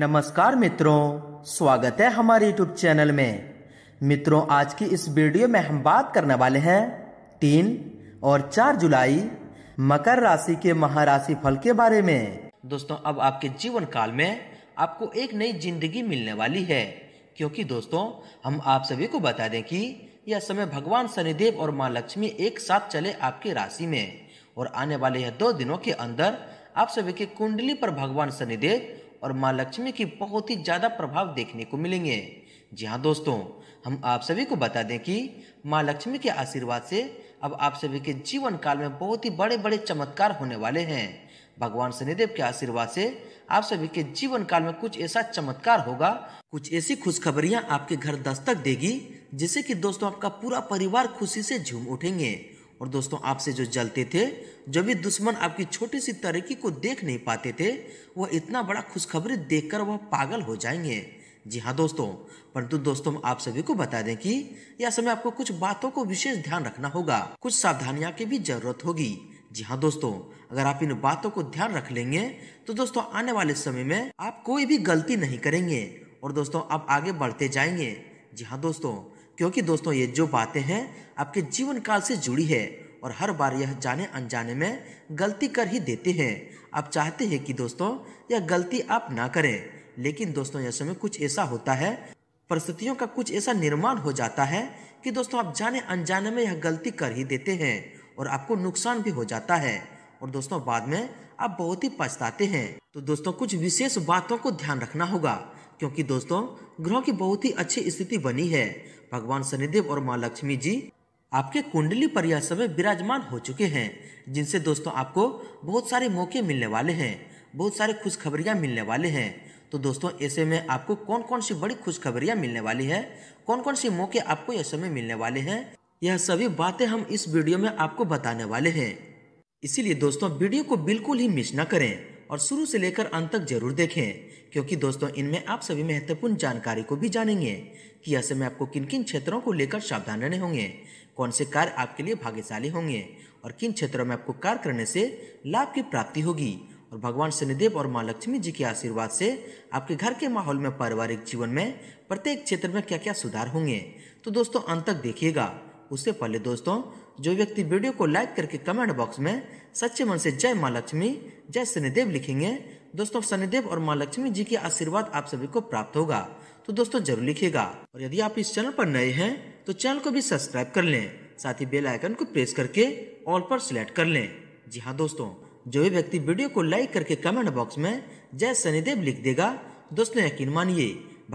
नमस्कार मित्रों स्वागत है हमारे यूट्यूब चैनल में मित्रों आज की इस वीडियो में हम बात करने वाले हैं तीन और चार जुलाई मकर राशि के महाराशि फल के बारे में दोस्तों अब आपके जीवन काल में आपको एक नई जिंदगी मिलने वाली है क्योंकि दोस्तों हम आप सभी को बता दें कि यह समय भगवान शनिदेव और माँ लक्ष्मी एक साथ चले आपके राशि में और आने वाले यह दो दिनों के अंदर आप सभी के कुंडली पर भगवान शनिदेव और माँ लक्ष्मी की बहुत ही ज़्यादा प्रभाव देखने को मिलेंगे जी हाँ दोस्तों हम आप सभी को बता दें कि माँ लक्ष्मी के आशीर्वाद से अब आप सभी के जीवन काल में बहुत ही बड़े बड़े चमत्कार होने वाले हैं भगवान शनिदेव के आशीर्वाद से आप सभी के जीवन काल में कुछ ऐसा चमत्कार होगा कुछ ऐसी खुशखबरियां आपके घर दस्तक देगी जिससे कि दोस्तों आपका पूरा परिवार खुशी से झूम उठेंगे और दोस्तों आपसे जो जलते थे जो भी दुश्मन आपकी छोटी सी तरक्की को देख नहीं पाते थे वह इतना बड़ा खुशखबरी देखकर वह पागल हो जाएंगे जी हाँ दोस्तों परंतु दोस्तों आप सभी को बता दें कि यह समय आपको कुछ बातों को विशेष ध्यान रखना होगा कुछ सावधानियां की भी जरूरत होगी जी हाँ दोस्तों अगर आप इन बातों को ध्यान रख लेंगे तो दोस्तों आने वाले समय में आप कोई भी गलती नहीं करेंगे और दोस्तों आप आगे बढ़ते जाएंगे जी हाँ दोस्तों क्योंकि दोस्तों ये जो बातें हैं आपके जीवन काल से जुड़ी है और हर बार यह जाने अनजाने में गलती कर ही देते हैं आप चाहते हैं कि दोस्तों यह गलती आप ना करें लेकिन दोस्तों यह समय कुछ ऐसा होता है परिस्थितियों का कुछ ऐसा निर्माण हो जाता है कि दोस्तों आप जाने अनजाने में यह गलती कर ही देते हैं और आपको नुकसान भी हो जाता है और दोस्तों बाद में आप बहुत ही पछताते हैं तो दोस्तों कुछ विशेष बातों को ध्यान रखना होगा क्योंकि दोस्तों ग्रहों की बहुत ही अच्छी स्थिति बनी है भगवान शनिदेव और माँ लक्ष्मी जी आपके कुंडली पर यह समय विराजमान हो चुके हैं जिनसे दोस्तों आपको बहुत सारे मौके मिलने वाले हैं बहुत सारे खुशखबरियाँ मिलने वाले हैं तो दोस्तों ऐसे में आपको कौन कौन सी बड़ी खुशखबरियाँ मिलने वाली है कौन कौन से मौके आपको यह समय मिलने वाले हैं यह सभी बातें हम इस वीडियो में आपको बताने वाले हैं इसीलिए दोस्तों वीडियो को बिल्कुल ही मिस ना करें और शुरू से लेकर अंत तक जरूर देखें क्योंकि दोस्तों इनमें आप सभी महत्वपूर्ण जानकारी को भी जानेंगे कि ऐसे में आपको किन किन क्षेत्रों को लेकर सावधान रहने होंगे कौन से कार्य आपके लिए भाग्यशाली होंगे और किन क्षेत्रों में आपको कार्य करने से लाभ की प्राप्ति होगी और भगवान शनिदेव और माँ लक्ष्मी जी के आशीर्वाद से आपके घर के माहौल में पारिवारिक जीवन में प्रत्येक क्षेत्र में क्या क्या सुधार होंगे तो दोस्तों अंत तक देखिएगा उससे पहले दोस्तों जो व्यक्ति वीडियो को लाइक करके कमेंट बॉक्स में सच्चे मन से जय माँ लक्ष्मी जय शनिदेव लिखेंगे दोस्तों शनिदेव और माँ लक्ष्मी जी के आशीर्वाद आप सभी को प्राप्त होगा तो दोस्तों जरूर लिखेगा और यदि आप इस चैनल पर नए हैं तो चैनल को भी सब्सक्राइब कर लें साथ ही बेल आइकन को प्रेस करके ऑल पर सिलेक्ट कर लें जी हाँ दोस्तों जो भी व्यक्ति वीडियो को लाइक करके कमेंट बॉक्स में जय शनिदेव लिख देगा दोस्तों यकीन मानिए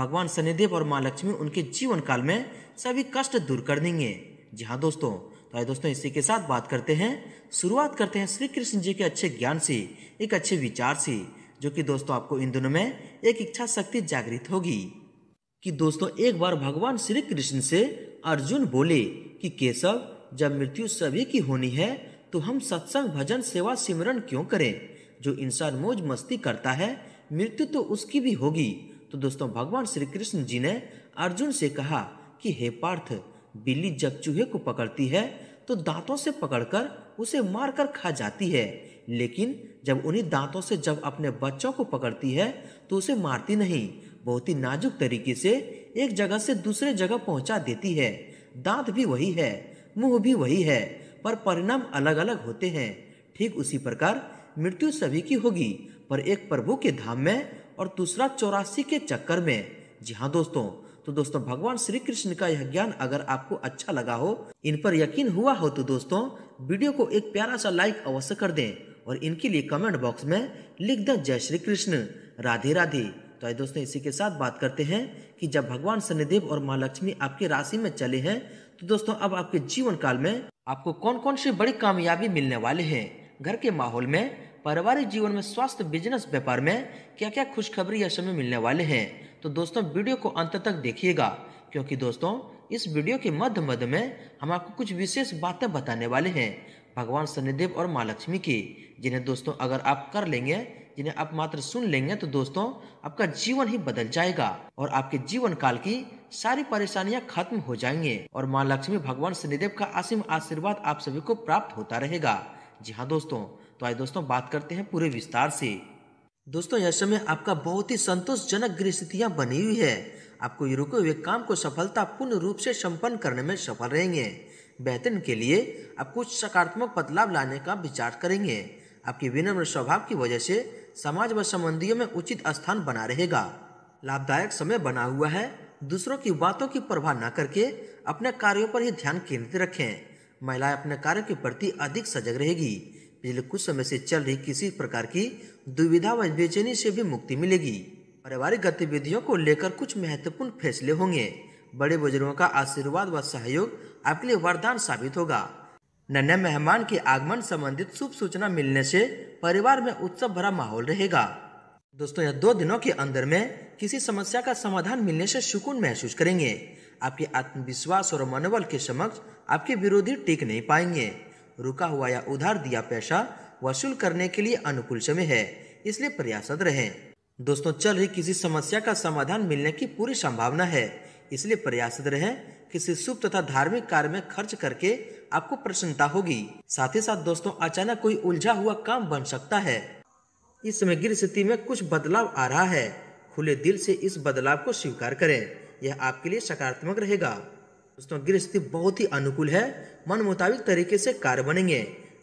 भगवान शनिदेव और माँ लक्ष्मी उनके जीवन काल में सभी कष्ट दूर कर देंगे जी हाँ दोस्तों तो आइए दोस्तों इसी के साथ बात करते हैं शुरुआत करते हैं श्री कृष्ण जी के अच्छे ज्ञान से एक अच्छे विचार से जो कि दोस्तों आपको इन दिनों में एक इच्छा शक्ति जागृत होगी कि दोस्तों एक बार भगवान श्री कृष्ण से अर्जुन बोले कि केशव जब मृत्यु सभी की होनी है तो हम सत्संग भजन सेवा सिमरन क्यों करें जो इंसान मौज मस्ती करता है मृत्यु तो उसकी भी होगी तो दोस्तों भगवान श्री कृष्ण जी ने अर्जुन से कहा कि हे पार्थ बिल्ली जब चूहे को पकड़ती है तो दांतों से पकड़कर उसे मारकर खा जाती है लेकिन जब उन्हीं दांतों से जब अपने बच्चों को पकड़ती है तो उसे मारती नहीं बहुत ही नाजुक तरीके से एक जगह से दूसरे जगह पहुंचा देती है दांत भी वही है मुंह भी वही है पर परिणाम अलग अलग होते हैं ठीक उसी प्रकार मृत्यु सभी की होगी पर एक प्रभु के धाम में और दूसरा चौरासी के चक्कर में जी हाँ दोस्तों तो दोस्तों भगवान श्री कृष्ण का यह ज्ञान अगर आपको अच्छा लगा हो इन पर यकीन हुआ हो तो दोस्तों वीडियो को एक प्यारा सा लाइक अवश्य कर दें और इनके लिए कमेंट बॉक्स में लिख दें जय श्री कृष्ण राधे राधे तो आए दोस्तों इसी के साथ बात करते हैं कि जब भगवान शनिदेव और माँ लक्ष्मी आपकी राशि में चले हैं तो दोस्तों अब आपके जीवन काल में आपको कौन कौन सी बड़ी कामयाबी मिलने वाले हैं घर के माहौल में पारिवारिक जीवन में स्वास्थ्य बिजनेस व्यापार में क्या क्या खुशखबरी यह समय मिलने वाले हैं तो दोस्तों वीडियो को अंत तक देखिएगा क्योंकि दोस्तों इस वीडियो के मध्य मध्य में हम आपको कुछ विशेष बातें बताने वाले हैं भगवान शनिदेव और माँ लक्ष्मी की जिन्हें दोस्तों अगर आप कर लेंगे जिन्हें आप मात्र सुन लेंगे तो दोस्तों आपका जीवन ही बदल जाएगा और आपके जीवन काल की सारी परेशानियां खत्म हो जाएंगे और माँ लक्ष्मी भगवान शनिदेव का असीम आशीर्वाद आप सभी को प्राप्त होता रहेगा जी हाँ दोस्तों तो आज दोस्तों बात करते हैं पूरे विस्तार से दोस्तों यह समय आपका बहुत ही संतोषजनक गृह स्थितियाँ बनी हुई है आपको ये रुके हुए काम को सफलता पूर्ण रूप से संपन्न करने में सफल रहेंगे बेहतरीन के लिए आप कुछ सकारात्मक बदलाव लाने का विचार करेंगे आपके विनम्र स्वभाव की वजह से समाज व संबंधियों में उचित स्थान बना रहेगा लाभदायक समय बना हुआ है दूसरों की बातों की परवाह न करके अपने कार्यों पर ही ध्यान केंद्रित रखें महिलाएं अपने कार्यों के प्रति अधिक सजग रहेगी पिछले कुछ समय से चल रही किसी प्रकार की दुविधा व बेचैनी से भी मुक्ति मिलेगी पारिवारिक गतिविधियों को लेकर कुछ महत्वपूर्ण फैसले होंगे बड़े बुजुर्गों का आशीर्वाद व सहयोग आपके लिए वरदान साबित होगा नन्हे मेहमान के आगमन संबंधित शुभ सूचना मिलने से परिवार में उत्सव भरा माहौल रहेगा दोस्तों यह दो दिनों के अंदर में किसी समस्या का समाधान मिलने से सुकून महसूस करेंगे आपके आत्मविश्वास और मनोबल के समक्ष आपके विरोधी टिक नहीं पाएंगे रुका हुआ या उधार दिया पैसा वसूल करने के लिए अनुकूल समय है इसलिए प्रयासरत रहें दोस्तों चल रही किसी समस्या का समाधान मिलने की पूरी संभावना है इसलिए प्रयासरत रहें किसी शुभ तथा धार्मिक कार्य में खर्च करके आपको प्रसन्नता होगी साथ ही साथ दोस्तों अचानक कोई उलझा हुआ काम बन सकता है इस समय गिर स्थिति में कुछ बदलाव आ रहा है खुले दिल से इस बदलाव को स्वीकार करें यह आपके लिए सकारात्मक रहेगा दोस्तों गिर स्थिति बहुत ही अनुकूल है मन मुताबिक तरीके से कार्य बनेंगे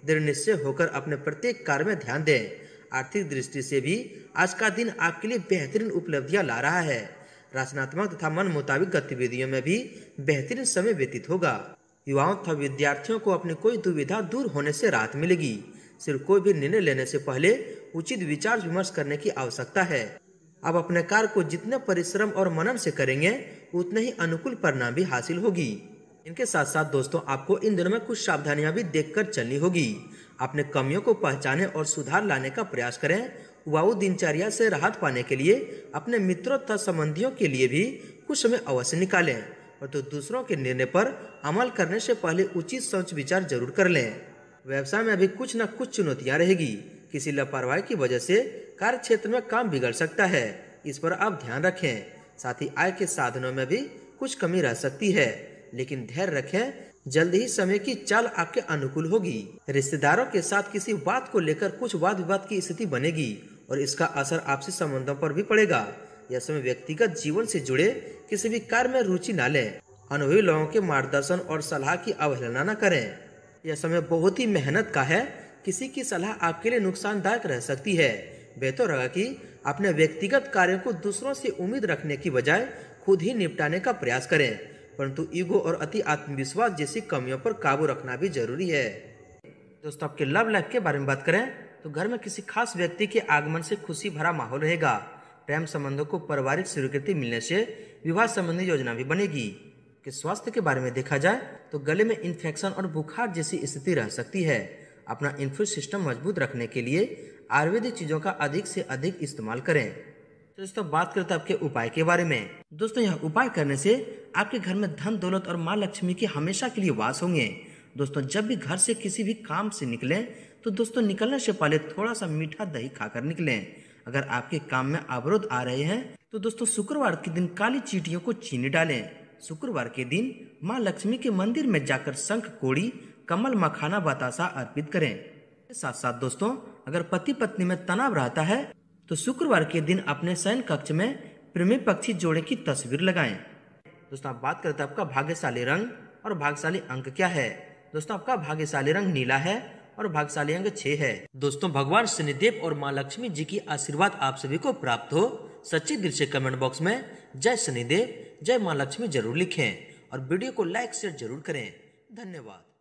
दृढ़ निश्चय होकर अपने प्रत्येक कार्य में ध्यान दें आर्थिक दृष्टि से भी आज का दिन आपके लिए बेहतरीन उपलब्धियां ला रहा है रचनात्मक तथा मन मुताबिक गतिविधियों में भी बेहतरीन समय व्यतीत होगा युवाओं तथा विद्यार्थियों को अपनी कोई दुविधा दूर होने से राहत मिलेगी सिर्फ कोई भी निर्णय लेने से पहले उचित विचार विमर्श करने की आवश्यकता है आप अपने कार्य को जितने परिश्रम और मनन से करेंगे उतने ही अनुकूल परिणाम भी हासिल होगी इनके साथ साथ दोस्तों आपको इन दिनों में कुछ सावधानियां भी देखकर चलनी होगी अपने कमियों को पहचाने और सुधार लाने का प्रयास करें वाऊ दिनचर्या से राहत पाने के लिए अपने मित्रों तथा संबंधियों के लिए भी कुछ समय अवश्य निकालें और तो दूसरों के निर्णय पर अमल करने से पहले उचित सोच विचार जरूर कर लें व्यवसाय में अभी कुछ न कुछ चुनौतियाँ रहेगी किसी लापरवाही की वजह से कार्य क्षेत्र में काम बिगड़ सकता है इस पर आप ध्यान रखें साथ ही आय के साधनों में भी कुछ कमी रह सकती है लेकिन धैर्य रखें जल्द ही समय की चाल आपके अनुकूल होगी रिश्तेदारों के साथ किसी बात को लेकर कुछ वाद विवाद की स्थिति बनेगी और इसका असर आपसी संबंधों पर भी पड़ेगा यह समय व्यक्तिगत जीवन से जुड़े किसी भी कार्य में रुचि न लें अनुभवी लोगों के मार्गदर्शन और सलाह की अवहेलना न करें यह समय बहुत ही मेहनत का है किसी की सलाह आपके लिए नुकसानदायक रह सकती है बेहतर होगा कि अपने व्यक्तिगत कार्यों को दूसरों से उम्मीद रखने की बजाय खुद ही निपटाने का प्रयास करें परंतु ईगो और अति आत्मविश्वास जैसी कमियों पर काबू रखना भी जरूरी है दोस्तों आपके लव लाइफ के बारे में बात करें तो घर में किसी खास व्यक्ति के आगमन से खुशी भरा माहौल रहेगा प्रेम संबंधों को पारिवारिक स्वीकृति मिलने से विवाह संबंधी योजना भी बनेगी स्वास्थ्य के बारे में देखा जाए तो गले में इन्फेक्शन और बुखार जैसी स्थिति रह सकती है अपना इन्फ्यूज सिस्टम मजबूत रखने के लिए आयुर्वेदिक चीज़ों का अधिक से अधिक इस्तेमाल करें तो दोस्तों बात करते हैं आपके उपाय के बारे में दोस्तों यह उपाय करने से आपके घर में धन दौलत और माँ लक्ष्मी के हमेशा के लिए वास होंगे दोस्तों जब भी घर से किसी भी काम से निकलें तो दोस्तों निकलने से पहले थोड़ा सा मीठा दही खाकर निकलें अगर आपके काम में अवरोध आ रहे हैं तो दोस्तों शुक्रवार के दिन काली चीटियों को चीनी डालें शुक्रवार के दिन माँ लक्ष्मी के मंदिर में जाकर शंख कोड़ी कमल मखाना बतासा अर्पित करें साथ साथ दोस्तों अगर पति पत्नी में तनाव रहता है तो शुक्रवार के दिन अपने शयन कक्ष में प्रेमी पक्षी जोड़े की तस्वीर लगाएं दोस्तों आप बात करते हैं आपका भाग्यशाली रंग और भाग्यशाली अंक क्या है दोस्तों आपका भाग्यशाली रंग नीला है और भाग्यशाली अंक छह है दोस्तों भगवान शनिदेव और माँ लक्ष्मी जी की आशीर्वाद आप सभी को प्राप्त हो सच्चे दिल से कमेंट बॉक्स में जय शनिदेव जय माँ लक्ष्मी जरूर लिखें और वीडियो को लाइक शेयर जरूर करें धन्यवाद